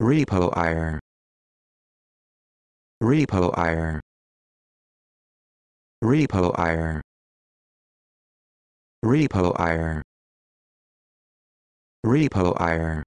Iron. Repo Iron. Repo Iron.